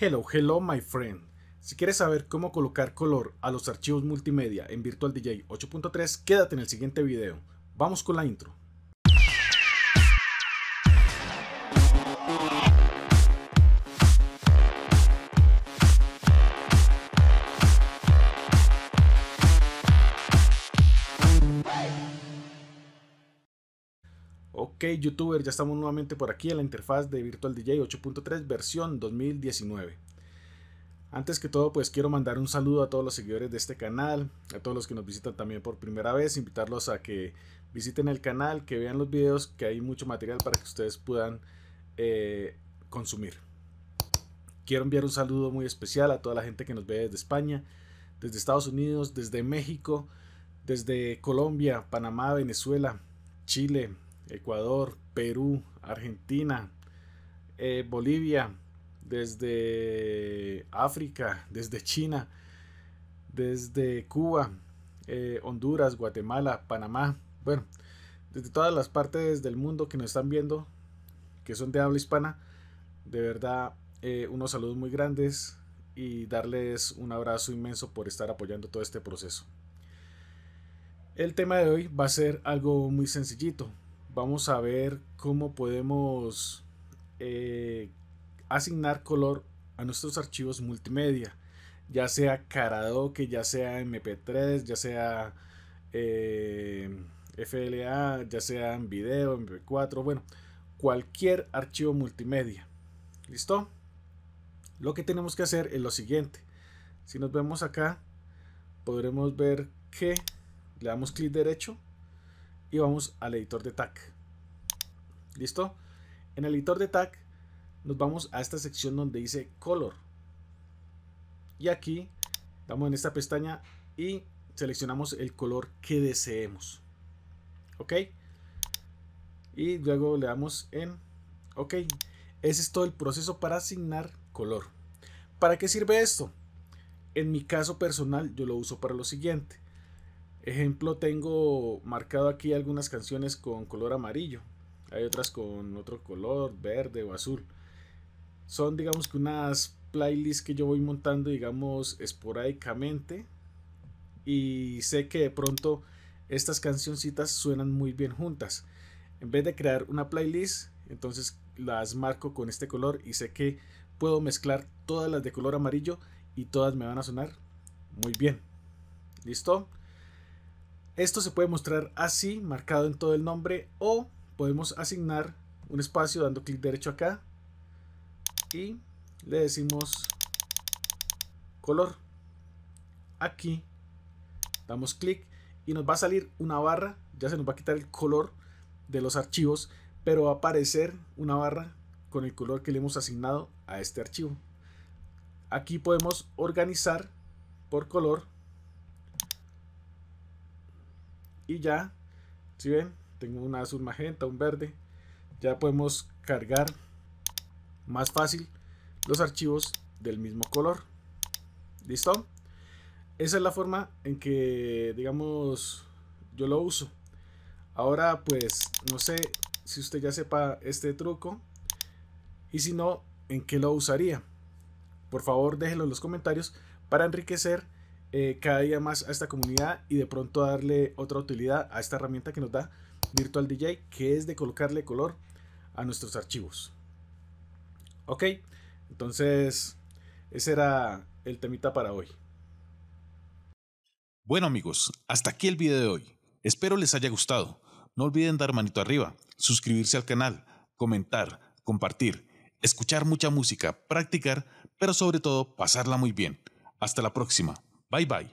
Hello, hello my friend. Si quieres saber cómo colocar color a los archivos multimedia en Virtual DJ 8.3, quédate en el siguiente video. Vamos con la intro. Ok, youtuber, ya estamos nuevamente por aquí en la interfaz de Virtual DJ 8.3 versión 2019. Antes que todo, pues quiero mandar un saludo a todos los seguidores de este canal, a todos los que nos visitan también por primera vez, invitarlos a que visiten el canal, que vean los videos, que hay mucho material para que ustedes puedan eh, consumir. Quiero enviar un saludo muy especial a toda la gente que nos ve desde España, desde Estados Unidos, desde México, desde Colombia, Panamá, Venezuela, Chile, Ecuador, Perú, Argentina, eh, Bolivia, desde África, desde China, desde Cuba, eh, Honduras, Guatemala, Panamá, bueno, desde todas las partes del mundo que nos están viendo, que son de habla hispana, de verdad, eh, unos saludos muy grandes y darles un abrazo inmenso por estar apoyando todo este proceso. El tema de hoy va a ser algo muy sencillito, vamos a ver cómo podemos eh, asignar color a nuestros archivos multimedia, ya sea Karaoke, ya sea MP3, ya sea eh, FLA, ya sea en video, MP4, bueno, cualquier archivo multimedia. ¿Listo? Lo que tenemos que hacer es lo siguiente. Si nos vemos acá, podremos ver que le damos clic derecho y vamos al editor de tag. ¿Listo? En el editor de tag nos vamos a esta sección donde dice color. Y aquí damos en esta pestaña y seleccionamos el color que deseemos. ¿Ok? Y luego le damos en OK. Ese es todo el proceso para asignar color. ¿Para qué sirve esto? En mi caso personal yo lo uso para lo siguiente. Ejemplo, tengo marcado aquí algunas canciones con color amarillo. Hay otras con otro color, verde o azul. Son, digamos que unas playlists que yo voy montando, digamos, esporádicamente. Y sé que de pronto estas cancioncitas suenan muy bien juntas. En vez de crear una playlist, entonces las marco con este color y sé que puedo mezclar todas las de color amarillo y todas me van a sonar muy bien. ¿Listo? Esto se puede mostrar así, marcado en todo el nombre, o podemos asignar un espacio dando clic derecho acá y le decimos color. Aquí damos clic y nos va a salir una barra, ya se nos va a quitar el color de los archivos, pero va a aparecer una barra con el color que le hemos asignado a este archivo. Aquí podemos organizar por color y ya, si ven, tengo un azul magenta, un verde, ya podemos cargar más fácil los archivos del mismo color. ¿Listo? Esa es la forma en que, digamos, yo lo uso. Ahora, pues, no sé si usted ya sepa este truco y si no, en qué lo usaría. Por favor, déjenlo en los comentarios para enriquecer eh, cada día más a esta comunidad y de pronto darle otra utilidad a esta herramienta que nos da Virtual DJ, que es de colocarle color a nuestros archivos. Ok, entonces ese era el temita para hoy. Bueno amigos, hasta aquí el video de hoy. Espero les haya gustado. No olviden dar manito arriba, suscribirse al canal, comentar, compartir, escuchar mucha música, practicar, pero sobre todo pasarla muy bien. Hasta la próxima. Bye bye.